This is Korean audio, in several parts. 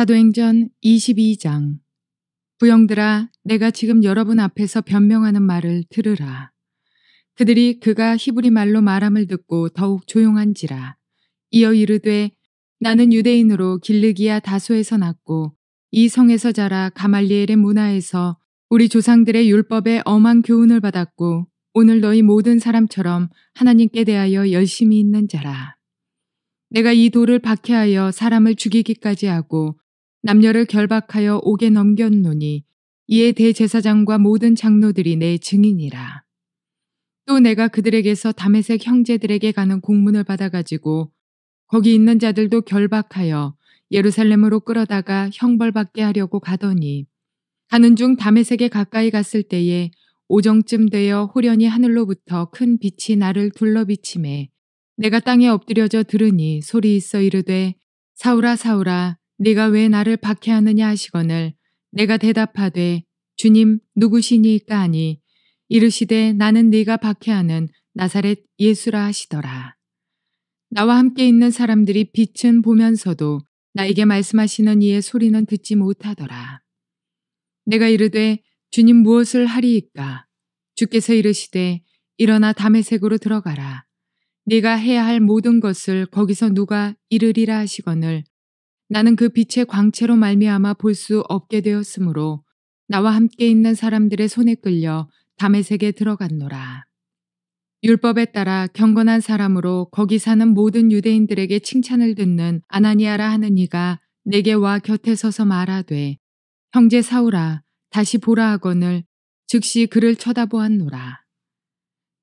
사도행전 22장 부영들아 내가 지금 여러분 앞에서 변명하는 말을 들으라. 그들이 그가 히브리 말로 말함을 듣고 더욱 조용한지라. 이어 이르되 나는 유대인으로 길르기야 다소에서 났고 이 성에서 자라 가말리엘의 문화에서 우리 조상들의 율법에 엄한 교훈을 받았고 오늘 너희 모든 사람처럼 하나님께 대하여 열심히 있는 자라. 내가 이 돌을 박해하여 사람을 죽이기까지 하고 남녀를 결박하여 옥에 넘겼노니 이에 대제사장과 모든 장로들이 내 증인이라. 또 내가 그들에게서 담에색 형제들에게 가는 공문을 받아가지고 거기 있는 자들도 결박하여 예루살렘으로 끌어다가 형벌받게 하려고 가더니 가는 중 담에색에 가까이 갔을 때에 오정쯤 되어 호련히 하늘로부터 큰 빛이 나를 둘러비침해 내가 땅에 엎드려져 들으니 소리 있어 이르되 사우라 사우라 네가 왜 나를 박해하느냐 하시거늘 내가 대답하되 주님 누구시니까 하니 이르시되 나는 네가 박해하는 나사렛 예수라 하시더라. 나와 함께 있는 사람들이 빛은 보면서도 나에게 말씀하시는 이의 소리는 듣지 못하더라. 내가 이르되 주님 무엇을 하리이까? 주께서 이르시되 일어나 담의색으로 들어가라. 네가 해야 할 모든 것을 거기서 누가 이르리라 하시거늘 나는 그 빛의 광채로 말미암아 볼 수 없게 되었으므로 나와 함께 있는 사람들의 손에 끌려 담의색에 들어갔노라. 율법에 따라 경건한 사람으로 거기 사는 모든 유대인들에게 칭찬을 듣는 아나니아라 하는 이가 내게 와 곁에 서서 말하되 형제 사울아 다시 보라 하거늘 즉시 그를 쳐다보았노라.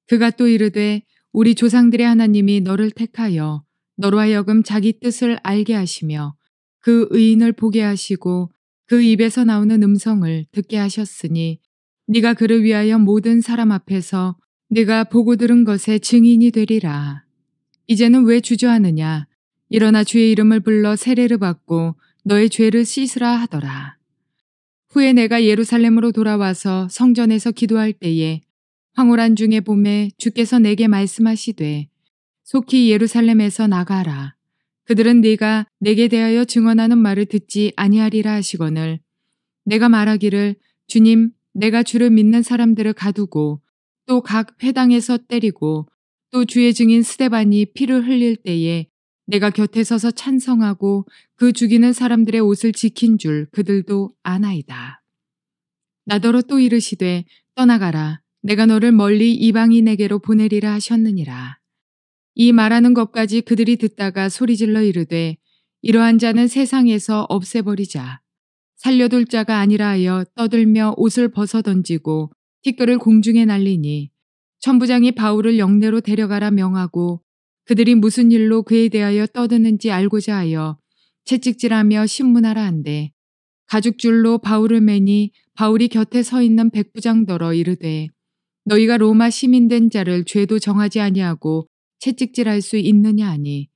그가 또 이르되 우리 조상들의 하나님이 너를 택하여 너로 하여금 자기 뜻을 알게 하시며 그 의인을 보게 하시고 그 입에서 나오는 음성을 듣게 하셨으니 네가 그를 위하여 모든 사람 앞에서 네가 보고 들은 것에 증인이 되리라. 이제는 왜 주저하느냐? 일어나 주의 이름을 불러 세례를 받고 너의 죄를 씻으라 하더라. 후에 내가 예루살렘으로 돌아와서 성전에서 기도할 때에 황홀한 중의 봄에 주께서 내게 말씀하시되 속히 예루살렘에서 나가라. 그들은 네가 내게 대하여 증언하는 말을 듣지 아니하리라 하시거늘 내가 말하기를 주님 내가 주를 믿는 사람들을 가두고 또 각 회당에서 때리고 또 주의 증인 스테반이 피를 흘릴 때에 내가 곁에 서서 찬성하고 그 죽이는 사람들의 옷을 지킨 줄 그들도 아나이다. 나더러 또 이르시되 떠나가라 내가 너를 멀리 이방인에게로 보내리라 하셨느니라. 이 말하는 것까지 그들이 듣다가 소리질러 이르되 이러한 자는 세상에서 없애버리자. 살려둘 자가 아니라 하여 떠들며 옷을 벗어 던지고 티끌을 공중에 날리니 천부장이 바울을 영내로 데려가라 명하고 그들이 무슨 일로 그에 대하여 떠드는지 알고자 하여 채찍질하며 신문하라 한대 가죽줄로 바울을 매니 바울이 곁에 서 있는 백부장더러 이르되 너희가 로마 시민된 자를 죄도 정하지 아니하고 채찍질할 수 있느냐 하니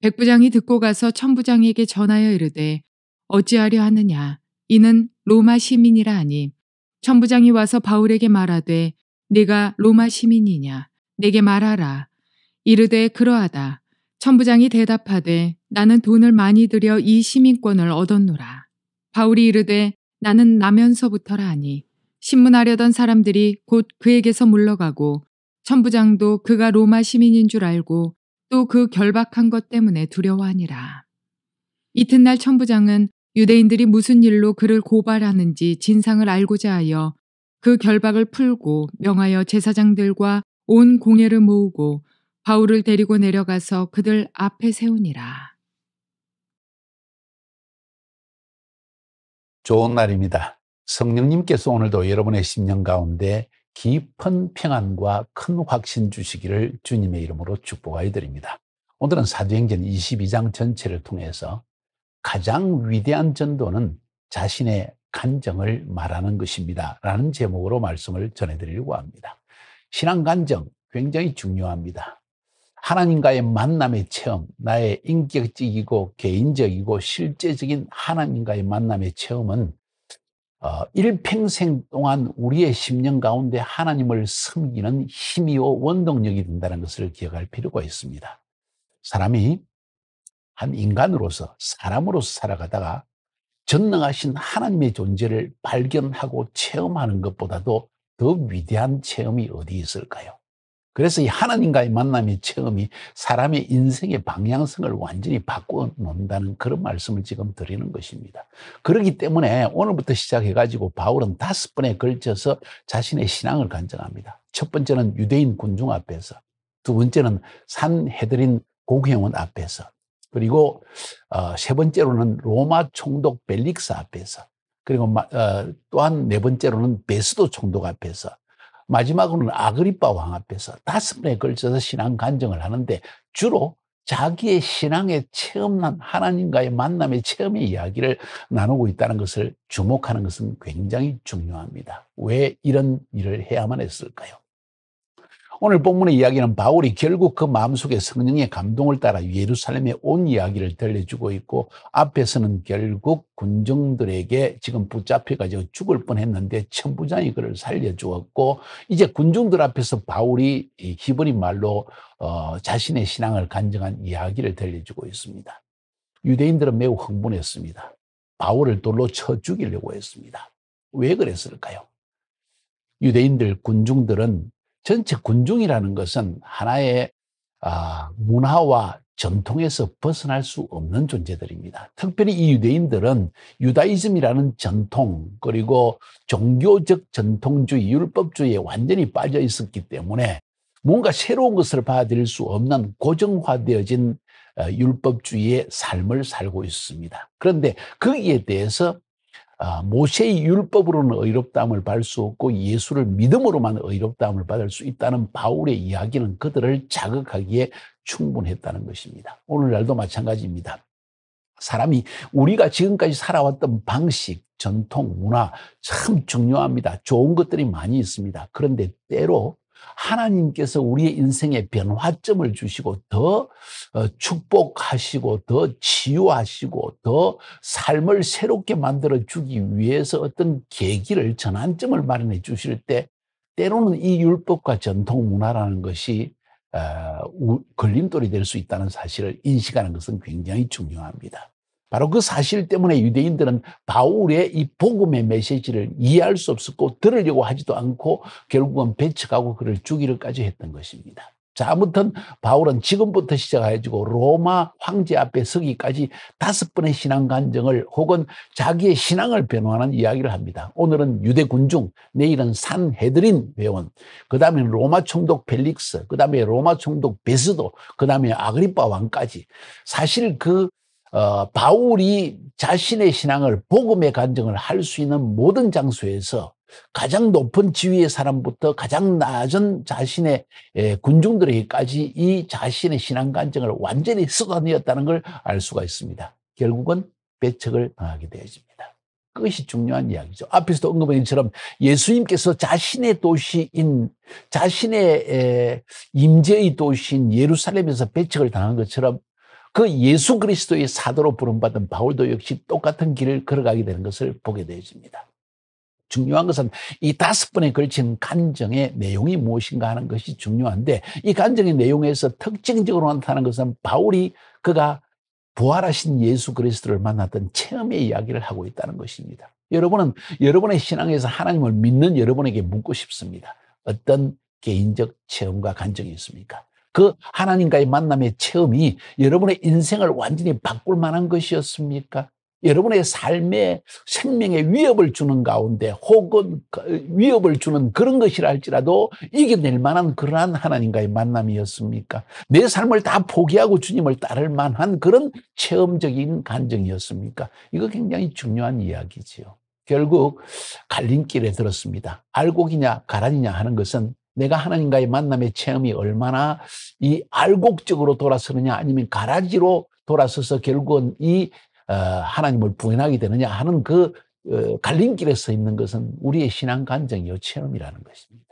백부장이 듣고 가서 천부장에게 전하여 이르되 어찌하려 하느냐 이는 로마 시민이라 하니 천부장이 와서 바울에게 말하되 네가 로마 시민이냐 내게 말하라 이르되 그러하다 천부장이 대답하되 나는 돈을 많이 들여 이 시민권을 얻었노라 바울이 이르되 나는 나면서부터라 하니 신문하려던 사람들이 곧 그에게서 물러가고 천부장도 그가 로마 시민인 줄 알고 또 그 결박한 것 때문에 두려워하니라. 이튿날 천부장은 유대인들이 무슨 일로 그를 고발하는지 진상을 알고자 하여 그 결박을 풀고 명하여 제사장들과 온공예를 모으고 바울을 데리고 내려가서 그들 앞에 세우니라. 좋은 날입니다. 성령님께서 오늘도 여러분의 심령 가운데 깊은 평안과 큰 확신 주시기를 주님의 이름으로 축복하여 드립니다. 오늘은 사도행전 22장 전체를 통해서 가장 위대한 전도는 자신의 간정을 말하는 것입니다. 라는 제목으로 말씀을 전해드리려고 합니다. 신앙 간정 굉장히 중요합니다. 하나님과의 만남의 체험, 나의 인격적이고 개인적이고 실제적인 하나님과의 만남의 체험은 어, 일평생 동안 우리의 심령 가운데 하나님을 섬기는 힘이요 원동력이 된다는 것을 기억할 필요가 있습니다. 사람이 한 인간으로서 사람으로서 살아가다가 전능하신 하나님의 존재를 발견하고 체험하는 것보다도 더 위대한 체험이 어디 있을까요? 그래서 이 하나님과의 만남의 체험이 사람의 인생의 방향성을 완전히 바꿔 놓는다는 그런 말씀을 지금 드리는 것입니다. 그렇기 때문에 오늘부터 시작해가지고 바울은 다섯 번에 걸쳐서 자신의 신앙을 간증합니다. 첫 번째는 유대인 군중 앞에서, 두 번째는 산 헤드린 공회원 앞에서, 그리고 어, 세 번째로는 로마 총독 벨릭스 앞에서, 그리고 어, 또한 네 번째로는 베스도 총독 앞에서, 마지막으로는 아그리빠왕 앞에서 다섯 번에 걸쳐서 신앙 간증을 하는데 주로 자기의 신앙에 체험난 하나님과의 만남의 체험의 이야기를 나누고 있다는 것을 주목하는 것은 굉장히 중요합니다. 왜 이런 일을 해야만 했을까요? 오늘 본문의 이야기는 바울이 결국 그 마음속에 성령의 감동을 따라 예루살렘에 온 이야기를 들려주고 있고 앞에서는 결국 군중들에게 지금 붙잡혀가지고 죽을 뻔했는데 천부장이 그를 살려주었고 이제 군중들 앞에서 바울이 히브리 말로 어, 자신의 신앙을 간증한 이야기를 들려주고 있습니다. 유대인들은 매우 흥분했습니다. 바울을 돌로 쳐 죽이려고 했습니다. 왜 그랬을까요? 유대인들 군중들은 전체 군중이라는 것은 하나의 아, 문화와 전통에서 벗어날 수 없는 존재들입니다. 특별히 이 유대인들은 유다이즘이라는 전통 그리고 종교적 전통주의, 율법주의에 완전히 빠져 있었기 때문에 뭔가 새로운 것을 받아들일 수 없는 고정화되어진 어, 율법주의의 삶을 살고 있습니다. 그런데 거기에 대해서 아, 모세의 율법으로는 의롭다함을 받을 수 없고 예수를 믿음으로만 의롭다함을 받을 수 있다는 바울의 이야기는 그들을 자극하기에 충분했다는 것입니다. 오늘날도 마찬가지입니다. 사람이 우리가 지금까지 살아왔던 방식, 전통, 문화 참 중요합니다. 좋은 것들이 많이 있습니다. 그런데 때로 하나님께서 우리의 인생에 변화점을 주시고 더 어, 축복하시고 더 치유하시고 더 삶을 새롭게 만들어 주기 위해서 어떤 계기를 전환점을 마련해 주실 때 때로는 이 율법과 전통 문화라는 것이 어, 걸림돌이 될 수 있다는 사실을 인식하는 것은 굉장히 중요합니다. 바로 그 사실 때문에 유대인들은 바울의 이 복음의 메시지를 이해할 수 없었고 들으려고 하지도 않고 결국은 배척하고 그를 죽이려까지 했던 것입니다. 자, 아무튼 바울은 지금부터 시작해가지고 로마 황제 앞에 서기까지 다섯 번의 신앙 간증을 혹은 자기의 신앙을 변호하는 이야기를 합니다. 오늘은 유대 군중, 내일은 산헤드린 회원, 그 다음에 로마 총독 펠릭스, 그 다음에 로마 총독 베스도, 그 다음에 아그리빠 왕까지 사실 그 어, 바울이 자신의 신앙을 복음의 간증을 할 수 있는 모든 장소에서 가장 높은 지위의 사람부터 가장 낮은 자신의 예, 군중들에게까지 이 자신의 신앙 간증을 완전히 쏟아내었다는 걸 알 수가 있습니다. 결국은 배척을 당하게 되어집니다. 그것이 중요한 이야기죠. 앞에서도 언급한 것처럼 예수님께서 자신의 도시인 자신의 임재의 도시인 예루살렘에서 배척을 당한 것처럼 그 예수 그리스도의 사도로 부름받은 바울도 역시 똑같은 길을 걸어가게 되는 것을 보게 되어집니다. 중요한 것은 이 다섯 번에 걸친 간정의 내용이 무엇인가 하는 것이 중요한데 이 간정의 내용에서 특징적으로 나타나는 것은 바울이 그가 부활하신 예수 그리스도를 만났던 체험의 이야기를 하고 있다는 것입니다. 여러분은 여러분의 신앙에서 하나님을 믿는 여러분에게 묻고 싶습니다. 어떤 개인적 체험과 간정이 있습니까? 그 하나님과의 만남의 체험이 여러분의 인생을 완전히 바꿀 만한 것이었습니까? 여러분의 삶에 생명에 위협을 주는 가운데 혹은 그 위협을 주는 그런 것이랄지라도 이겨낼 만한 그러한 하나님과의 만남이었습니까? 내 삶을 다 포기하고 주님을 따를 만한 그런 체험적인 간증이었습니까? 이거 굉장히 중요한 이야기지요. 결국 갈림길에 들었습니다. 알곡이냐 가라니냐 하는 것은 내가 하나님과의 만남의 체험이 얼마나 이 알곡적으로 돌아서느냐 아니면 가라지로 돌아서서 결국은 이 어, 하나님을 부인하게 되느냐 하는 그 어, 갈림길에 서 있는 것은 우리의 신앙 간정이요 체험이라는 것입니다.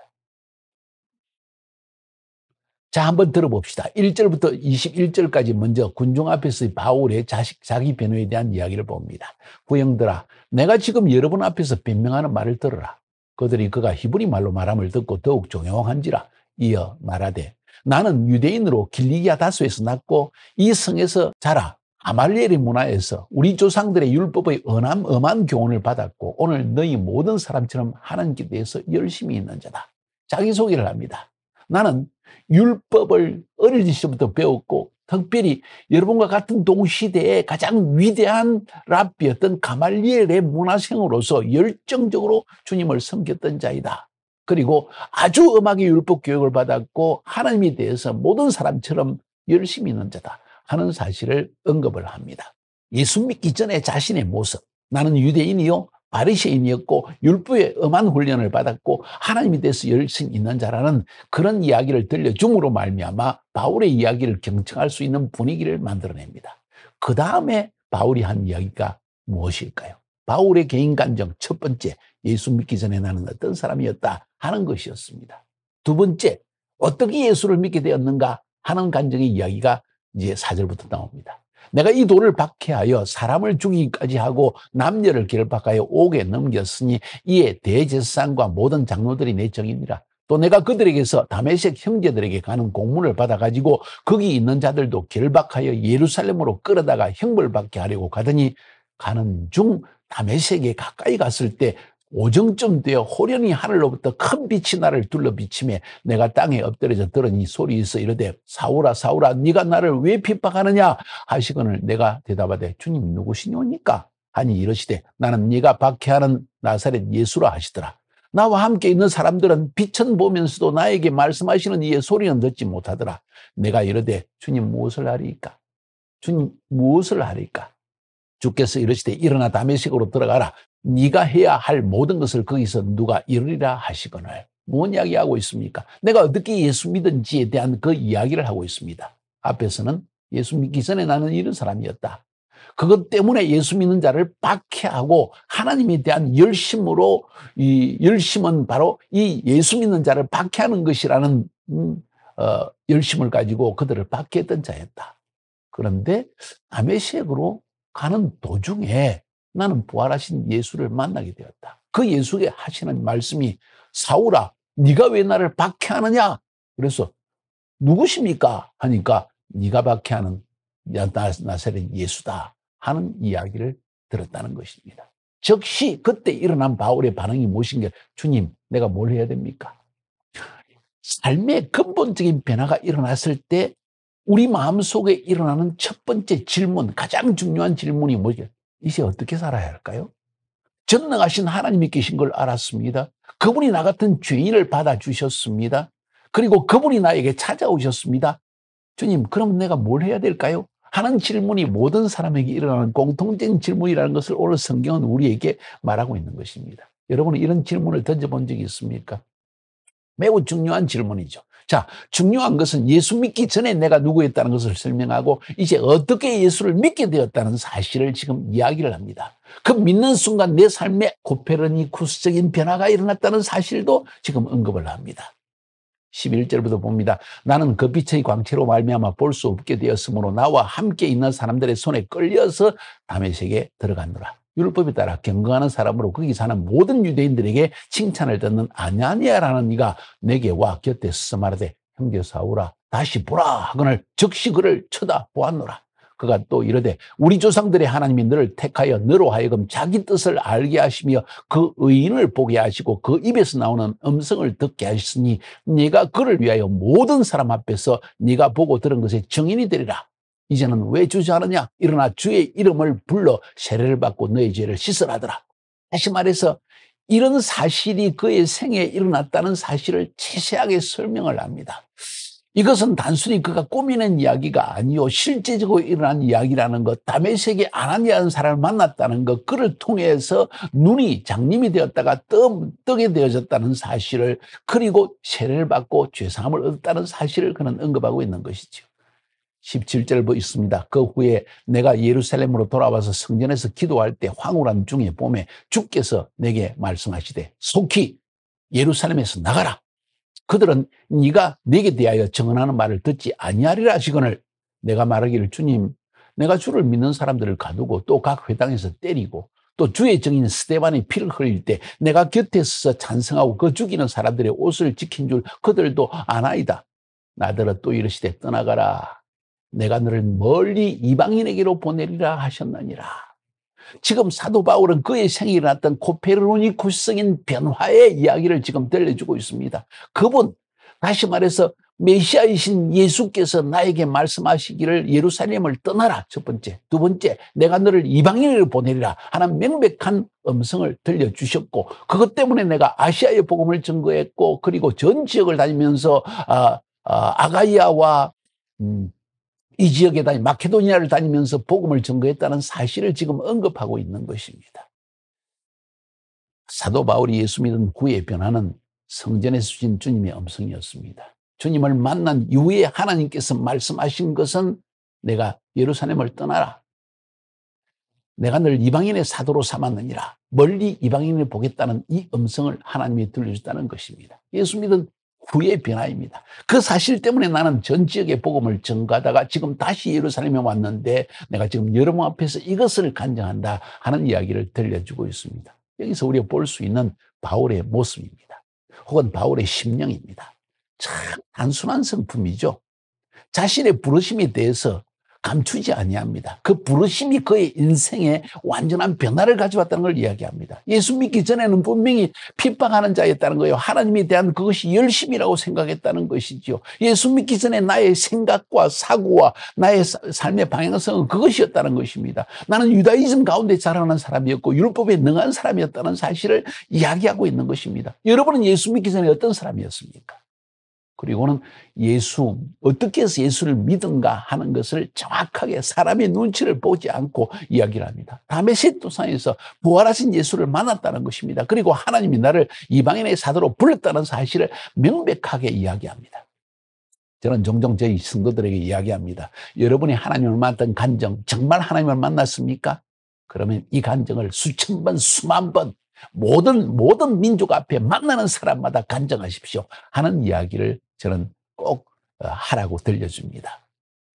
자, 한번 들어봅시다. 1절부터 21절까지 먼저 군중 앞에서 바울의 자식, 자기 변호에 대한 이야기를 봅니다. 구형들아 내가 지금 여러분 앞에서 변명하는 말을 들어라. 그들이 그가 히브리 말로 말함을 듣고 더욱 존용한지라 이어 말하되 나는 유대인으로 길리기아 다수에서 낳고 이 성에서 자라 아말리엘의 문화에서 우리 조상들의 율법의 은함 엄한 교훈을 받았고 오늘 너희 모든 사람처럼 하나님께 대해서 열심히 있는 자다. 자기소개를 합니다. 나는 율법을 어릴 시부터 배웠고 특별히 여러분과 같은 동시대에 가장 위대한 랍비였던 가말리엘의 문화생으로서 열정적으로 주님을 섬겼던 자이다. 그리고 아주 음악의 율법 교육을 받았고 하나님에 대해서 모든 사람처럼 열심히 있는 자다 하는 사실을 언급을 합니다. 예수 믿기 전에 자신의 모습 나는 유대인이요 바리새인이었고 율부의 엄한 훈련을 받았고 하나님이 돼서 열심 있는 자라는 그런 이야기를 들려줌으로 말미암아 바울의 이야기를 경청할 수 있는 분위기를 만들어냅니다. 그 다음에 바울이 한 이야기가 무엇일까요? 바울의 개인 간정첫 번째 예수 믿기 전에 나는 어떤 사람이었다 하는 것이었습니다. 두 번째 어떻게 예수를 믿게 되었는가 하는 간정의 이야기가 이제 사절부터 나옵니다. 내가 이 돌을 박해하여 사람을 죽이기까지 하고 남녀를 결박하여 옥에 넘겼으니 이에 대제사장과 모든 장로들이 내 정이니라. 또 내가 그들에게서 다메섹 형제들에게 가는 공문을 받아가지고 거기 있는 자들도 결박하여 예루살렘으로 끌어다가 형벌받게 하려고 가더니 가는 중 다메섹에 가까이 갔을 때 오정쯤 되어 호련히 하늘로부터 큰 빛이 나를 둘러비치며 내가 땅에 엎드려져 들으니 소리 있어 이르되 사울아 사울아 네가 나를 왜 핍박하느냐 하시거늘 내가 대답하되 주님 누구시니까 오니 하니 이러시되 나는 네가 박해하는 나사렛 예수라 하시더라 나와 함께 있는 사람들은 빛은 보면서도 나에게 말씀하시는 이의 소리는 듣지 못하더라 내가 이르되 주님 무엇을 하리까 주님 무엇을 하리까 주께서 이러시되 일어나 담에식으로 들어가라. 네가 해야 할 모든 것을 거기서 누가 이루리라 하시거늘. 무 이야기하고 있습니까? 내가 어떻게 예수 믿은지에 대한 그 이야기를 하고 있습니다. 앞에서는 예수 믿기 전에 나는 이런 사람이었다. 그것 때문에 예수 믿는 자를 박해하고 하나님에 대한 열심으로 이 열심은 바로 이 예수 믿는 자를 박해하는 것이라는 음, 어, 열심을 가지고 그들을 박해했던 자였다. 그런데 아메색으로 가는 도중에 나는 부활하신 예수를 만나게 되었다. 그예수에게 하시는 말씀이 사울아, 네가 왜 나를 박해하느냐? 그래서 누구십니까? 하니까 네가 박해하는 나사렛 예수다 하는 이야기를 들었다는 것입니다. 즉시 그때 일어난 바울의 반응이 무엇인가? 주님, 내가 뭘 해야 됩니까? 삶의 근본적인 변화가 일어났을 때 우리 마음속에 일어나는 첫 번째 질문, 가장 중요한 질문이 뭐죠? 이제 어떻게 살아야 할까요? 전능하신 하나님이 계신 걸 알았습니다. 그분이 나 같은 죄인을 받아주셨습니다. 그리고 그분이 나에게 찾아오셨습니다. 주님, 그럼 내가 뭘 해야 될까요? 하는 질문이 모든 사람에게 일어나는 공통적 질문이라는 것을 오늘 성경은 우리에게 말하고 있는 것입니다. 여러분은 이런 질문을 던져본 적이 있습니까? 매우 중요한 질문이죠. 자, 중요한 것은 예수 믿기 전에 내가 누구였다는 것을 설명하고 이제 어떻게 예수를 믿게 되었다는 사실을 지금 이야기를 합니다. 그 믿는 순간 내 삶에 고페르니쿠스적인 변화가 일어났다는 사실도 지금 언급을 합니다. 11절부터 봅니다. 나는 그 빛의 광채로 말미암아 볼 수 없게 되었으므로 나와 함께 있는 사람들의 손에 끌려서 담의 세계에 들어가노라. 율법에 따라 경건는 사람으로 거기 사는 모든 유대인들에게 칭찬을 듣는 아냐니아라는 이가 내게 와 곁에 서서 마르되 형제 사우라 다시 보라 하거늘 즉시 그를 쳐다보았노라. 그가 또 이르되 우리 조상들의 하나님이 너를 택하여 너로 하여금 자기 뜻을 알게 하시며 그 의인을 보게 하시고 그 입에서 나오는 음성을 듣게 하셨으니 네가 그를 위하여 모든 사람 앞에서 네가 보고 들은 것에 증인이 되리라. 이제는 왜주저하느냐 일어나 주의 이름을 불러 세례를 받고 너의 죄를 씻으라더라. 다시 말해서 이런 사실이 그의 생에 일어났다는 사실을 세세하게 설명을 합니다. 이것은 단순히 그가 꾸미는 이야기가 아니요 실제적으로 일어난 이야기라는 것, 다메섹의 아나니아는 사람을 만났다는 것, 그를 통해서 눈이 장님이 되었다가 떡, 떡이 되어졌다는 사실을 그리고 세례를 받고 죄사함을 얻었다는 사실을 그는 언급하고 있는 것이죠. 17절부 뭐 있습니다. 그 후에 내가 예루살렘으로 돌아와서 성전에서 기도할 때 황홀한 중에 봄에 주께서 내게 말씀하시되 속히 예루살렘에서 나가라. 그들은 네가 내게 대하여 증언하는 말을 듣지 아니하리라 시건을 내가 말하기를 주님 내가 주를 믿는 사람들을 가두고 또 각 회당에서 때리고 또 주의 증인 스테반이 피를 흘릴 때 내가 곁에 서서 찬성하고 그 죽이는 사람들의 옷을 지킨 줄 그들도 아나이다. 나더러 또 이르시되 떠나가라. 내가 너를 멀리 이방인에게로 보내리라 하셨느니라. 지금 사도 바울은 그의 생이 일어났던 코페르니쿠스인 변화의 이야기를 지금 들려주고 있습니다. 그분, 다시 말해서 메시아이신 예수께서 나에게 말씀하시기를 예루살렘을 떠나라. 첫 번째. 두 번째, 내가 너를 이방인으로 보내리라. 하는 명백한 음성을 들려주셨고, 그것 때문에 내가 아시아의 복음을 증거했고, 그리고 전 지역을 다니면서, 아, 아, 아가이아와, 음, 이 지역에 다니 마케도니아를 다니면서 복음을 증거했다는 사실을 지금 언급하고 있는 것입니다. 사도 바울이 예수 믿은 후의 변화는 성전에 수신 주님의 음성이었습니다. 주님을 만난 이후에 하나님께서 말씀하신 것은 내가 예루살렘을 떠나라. 내가 늘 이방인의 사도로 삼았느니라. 멀리 이방인을 보겠다는 이 음성을 하나님이 들려줬다는 것입니다. 예수 믿은 후의 변화입니다. 그 사실 때문에 나는 전 지역에 복음을 전가하다가 지금 다시 예루살렘에 왔는데 내가 지금 여러분 앞에서 이것을 간증한다 하는 이야기를 들려주고 있습니다. 여기서 우리가 볼 수 있는 바울의 모습입니다. 혹은 바울의 심령입니다. 참 단순한 성품이죠. 자신의 부르심에 대해서 감추지 아니합니다. 그 부르심이 그의 인생에 완전한 변화를 가져왔다는 걸 이야기합니다. 예수 믿기 전에는 분명히 핍박하는 자였다는 거예요. 하나님에 대한 그것이 열심이라고 생각했다는 것이지요. 예수 믿기 전에 나의 생각과 사고와 나의 삶의 방향성은 그것이었다는 것입니다. 나는 유다이즘 가운데 자라난 사람이었고 율법에 능한 사람이었다는 사실을 이야기하고 있는 것입니다. 여러분은 예수 믿기 전에 어떤 사람이었습니까? 그리고는 예수, 어떻게 해서 예수를 믿은가 하는 것을 정확하게 사람의 눈치를 보지 않고 이야기를 합니다. 다메셋 도상에서 부활하신 예수를 만났다는 것입니다. 그리고 하나님이 나를 이방인의 사도로 불렀다는 사실을 명백하게 이야기합니다. 저는 종종 저희 성도들에게 이야기합니다. 여러분이 하나님을 만났던 간정, 정말 하나님을 만났습니까? 그러면 이 간정을 수천 번, 수만 번 모든 모든 민족 앞에 만나는 사람마다 간증하십시오 하는 이야기를 저는 꼭 어, 하라고 들려줍니다.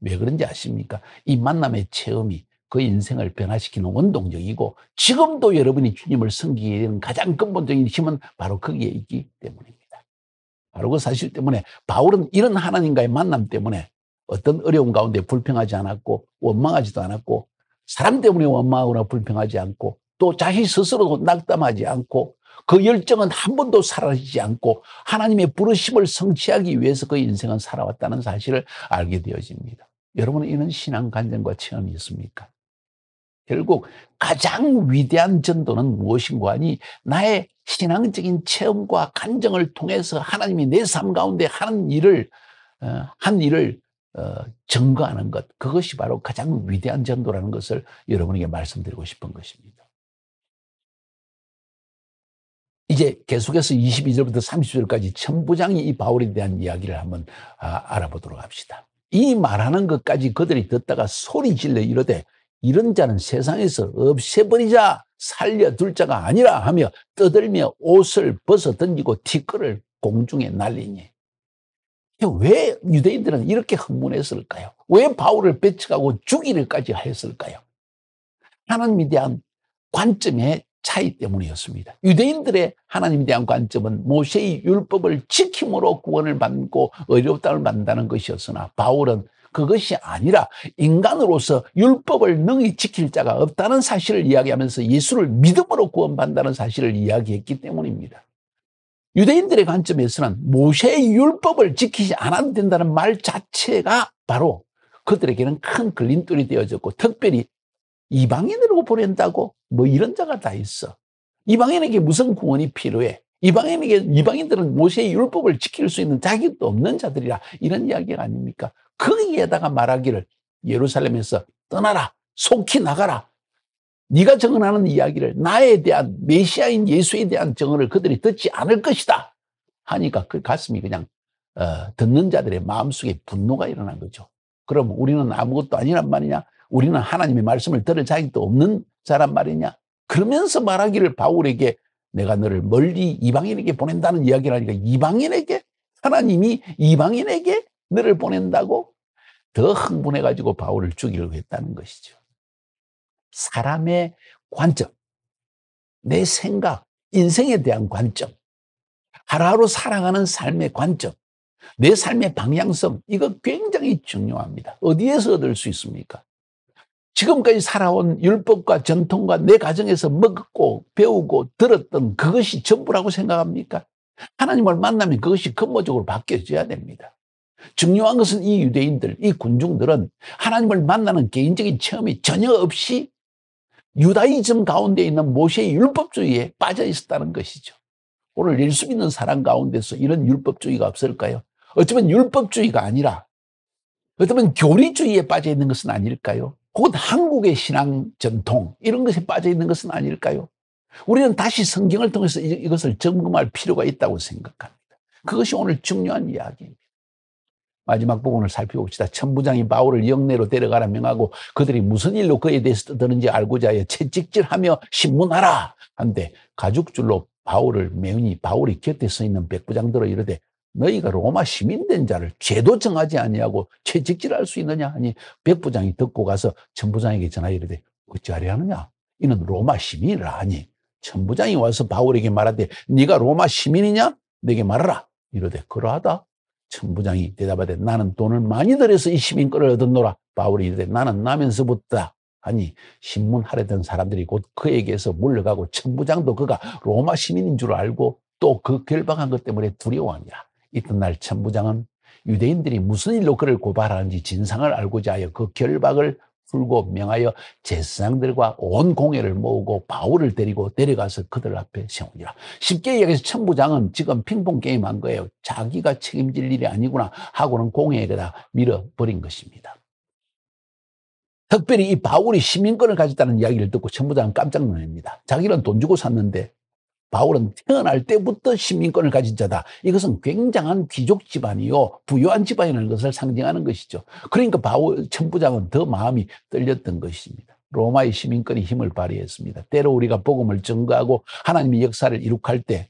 왜 그런지 아십니까? 이 만남의 체험이 그 인생을 변화시키는 원동력이고 지금도 여러분이 주님을 섬기게 되는 가장 근본적인 힘은 바로 거기에 있기 때문입니다. 바로 그 사실 때문에 바울은 이런 하나님과의 만남 때문에 어떤 어려움 가운데 불평하지 않았고 원망하지도 않았고 사람 때문에 원망하거나 불평하지 않고 또 자기 스스로도 낙담하지 않고 그 열정은 한 번도 사라지지 않고 하나님의 부르심을 성취하기 위해서 그 인생은 살아왔다는 사실을 알게 되어집니다. 여러분은 이런 신앙 간증과 체험이 있습니까? 결국 가장 위대한 전도는 무엇인고 하니 나의 신앙적인 체험과 간증을 통해서 하나님이 내 삶 가운데 하는 일을 어, 한 일을 어, 증거하는 것 그것이 바로 가장 위대한 전도라는 것을 여러분에게 말씀드리고 싶은 것입니다. 이제 계속해서 22절부터 30절까지 천부장이 이 바울에 대한 이야기를 한번 아, 알아보도록 합시다. 이 말하는 것까지 그들이 듣다가 소리 질러 이르되 이런 자는 세상에서 없애버리자 살려둘 자가 아니라 하며 떠들며 옷을 벗어 던지고 티끌을 공중에 날리니. 왜 유대인들은 이렇게 흥분했을까요? 왜 바울을 배척하고 죽이를까지 했을까요? 하나님에 대한 관점에 차이 때문이었습니다. 유대인들의 하나님에 대한 관점은 모세의 율법을 지킴으로 구원을 받고 의롭다움을 받는다는 것이었으나 바울은 그것이 아니라 인간으로서 율법을 능히 지킬 자가 없다는 사실을 이야기하면서 예수를 믿음으로 구원받는다는 사실을 이야기했기 때문입니다. 유대인들의 관점에서는 모세의 율법을 지키지 않아도 된다는 말 자체가 바로 그들에게는 큰 걸림돌이 되어졌고 특별히 이방인으로 보낸다고 뭐 이런 자가 다 있어. 이방인에게 무슨 구원이 필요해? 이방인에게 이방인들은 모세의 율법을 지킬 수 있는 자격도 없는 자들이라 이런 이야기가 아닙니까? 거기에다가 말하기를 예루살렘에서 떠나라, 속히 나가라. 네가 증언하는 이야기를 나에 대한 메시아인 예수에 대한 증언을 그들이 듣지 않을 것이다. 하니까 그 가슴이 그냥 어, 듣는 자들의 마음속에 분노가 일어난 거죠. 그럼 우리는 아무것도 아니란 말이냐? 우리는 하나님의 말씀을 들을 자격도 없는 자란 말이냐? 그러면서 말하기를 바울에게 내가 너를 멀리 이방인에게 보낸다는 이야기를 하니까 이방인에게 하나님이 이방인에게 너를 보낸다고 더 흥분해가지고 바울을 죽이려고 했다는 것이죠. 사람의 관점, 내 생각, 인생에 대한 관점, 하루하루 살아가는 삶의 관점, 내 삶의 방향성, 이거 굉장히 중요합니다. 어디에서 얻을 수 있습니까? 지금까지 살아온 율법과 전통과 내 가정에서 먹고 배우고 들었던 그것이 전부라고 생각합니까? 하나님을 만나면 그것이 근본적으로 바뀌어져야 됩니다. 중요한 것은 이 유대인들, 이 군중들은 하나님을 만나는 개인적인 체험이 전혀 없이 유다이즘 가운데 있는 모세의 율법주의에 빠져 있었다는 것이죠. 오늘 예수 믿는 사람 가운데서 이런 율법주의가 없을까요? 어쩌면 율법주의가 아니라 어쩌면 교리주의에 빠져 있는 것은 아닐까요? 곧 한국의 신앙 전통 이런 것에 빠져 있는 것은 아닐까요? 우리는 다시 성경을 통해서 이것을 점검할 필요가 있다고 생각합니다. 그것이 오늘 중요한 이야기입니다. 마지막 부분을 살펴봅시다. 천부장이 바울을 영내로 데려가라 명하고 그들이 무슨 일로 그에 대해서 떠드는지 알고자 하여 채찍질하며 신문하라 한데 가죽줄로 바울을 매우니 바울이 곁에 서 있는 백부장들로 이르되 너희가 로마 시민된 자를 죄도 정하지 아니하고 채찍질할 수 있느냐 하니 백부장이 듣고 가서 천부장에게 전하 이르되 어찌하려 하느냐 이는 로마 시민이라 하니 천부장이 와서 바울에게 말하되 네가 로마 시민이냐 내게 말하라 이르되 그러하다 천부장이 대답하되 나는 돈을 많이 들여서 이 시민권을 얻었노라 바울이 이르되 나는 나면서부터 아니 신문 하려던 사람들이 곧 그에게서 물러가고 천부장도 그가 로마 시민인 줄 알고 또 그 결박한 것 때문에 두려워하니라 이튿날 천부장은 유대인들이 무슨 일로 그를 고발하는지 진상을 알고자 하여 그 결박을 풀고 명하여 제사장들과 온 공회를 모으고 바울을 데리고 내려가서 그들 앞에 세우니라. 쉽게 얘기해서 천부장은 지금 핑퐁 게임 한 거예요. 자기가 책임질 일이 아니구나 하고는 공회에다 밀어버린 것입니다. 특별히 이 바울이 시민권을 가졌다는 이야기를 듣고 천부장은 깜짝 놀랍니다. 자기는 돈 주고 샀는데 바울은 태어날 때부터 시민권을 가진 자다. 이것은 굉장한 귀족 집안이요. 부유한 집안이라는 것을 상징하는 것이죠. 그러니까 바울 천부장은 더 마음이 떨렸던 것입니다. 로마의 시민권이 힘을 발휘했습니다. 때로 우리가 복음을 증거하고 하나님의 역사를 이룩할 때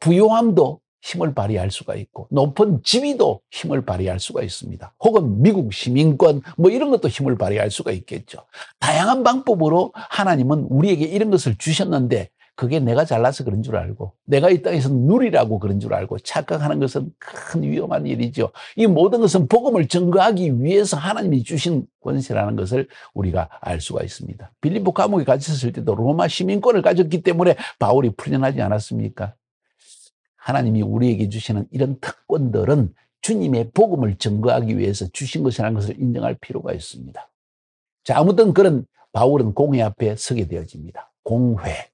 부유함도 힘을 발휘할 수가 있고 높은 지위도 힘을 발휘할 수가 있습니다. 혹은 미국 시민권 뭐 이런 것도 힘을 발휘할 수가 있겠죠. 다양한 방법으로 하나님은 우리에게 이런 것을 주셨는데 그게 내가 잘나서 그런 줄 알고 내가 이 땅에서 누리라고 그런 줄 알고 착각하는 것은 큰 위험한 일이죠. 이 모든 것은 복음을 증거하기 위해서 하나님이 주신 권세라는 것을 우리가 알 수가 있습니다. 빌리보 감옥에 갇혔을 때도 로마 시민권을 가졌기 때문에 바울이 풀려나지 않았습니까? 하나님이 우리에게 주시는 이런 특권들은 주님의 복음을 증거하기 위해서 주신 것이라는 것을 인정할 필요가 있습니다. 자, 아무튼 그런 바울은 공회 앞에 서게 되어집니다. 공회.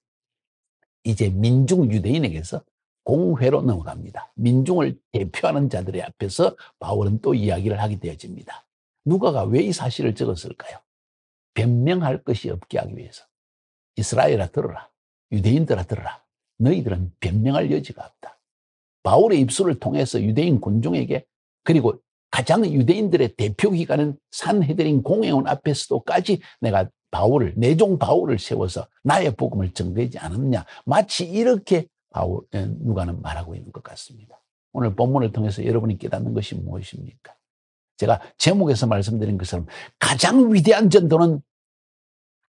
이제 민중 유대인에게서 공회로 넘어갑니다. 민중을 대표하는 자들의 앞에서 바울은 또 이야기를 하게 되어집니다. 누가가 왜 이 사실을 적었을까요? 변명할 것이 없게 하기 위해서. 이스라엘아 들어라. 유대인들아 들어라. 너희들은 변명할 여지가 없다. 바울의 입술을 통해서 유대인 군중에게 그리고 가장 유대인들의 대표 기관은 산헤드린 공회원 앞에서도까지 내가 바울을 내종 바울을 세워서 나의 복음을 증거하지 않았냐 마치 이렇게 바울 예, 누가는 말하고 있는 것 같습니다. 오늘 본문을 통해서 여러분이 깨닫는 것이 무엇입니까? 제가 제목에서 말씀드린 것처럼 가장 위대한 전도는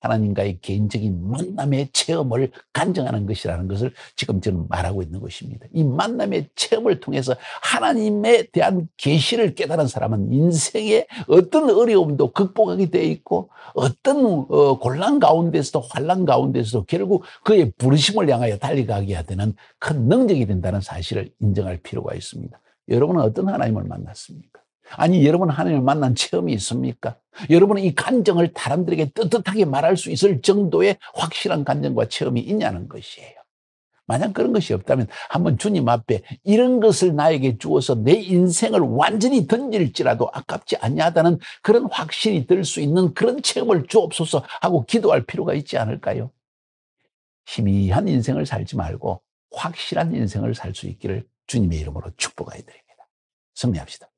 하나님과의 개인적인 만남의 체험을 간증하는 것이라는 것을 지금 저는 말하고 있는 것입니다. 이 만남의 체험을 통해서 하나님에 대한 계시를 깨달은 사람은 인생의 어떤 어려움도 극복하게 되어 있고 어떤 어, 곤란 가운데서도 환란 가운데서도 결국 그의 부르심을 향하여 달려가게 되는 큰 능력이 된다는 사실을 인정할 필요가 있습니다. 여러분은 어떤 하나님을 만났습니까? 아니 여러분 하나님을 만난 체험이 있습니까? 여러분은 이간정을 사람들에게 뜨뜻하게 말할 수 있을 정도의 확실한 간정과 체험이 있냐는 것이에요. 만약 그런 것이 없다면 한번 주님 앞에 이런 것을 나에게 주어서 내 인생을 완전히 던질지라도 아깝지 아니다는 그런 확신이 들 수 있는 그런 체험을 주옵소서 하고 기도할 필요가 있지 않을까요? 희미한 인생을 살지 말고 확실한 인생을 살 수 있기를 주님의 이름으로 축복하여 드립니다. 승리합시다.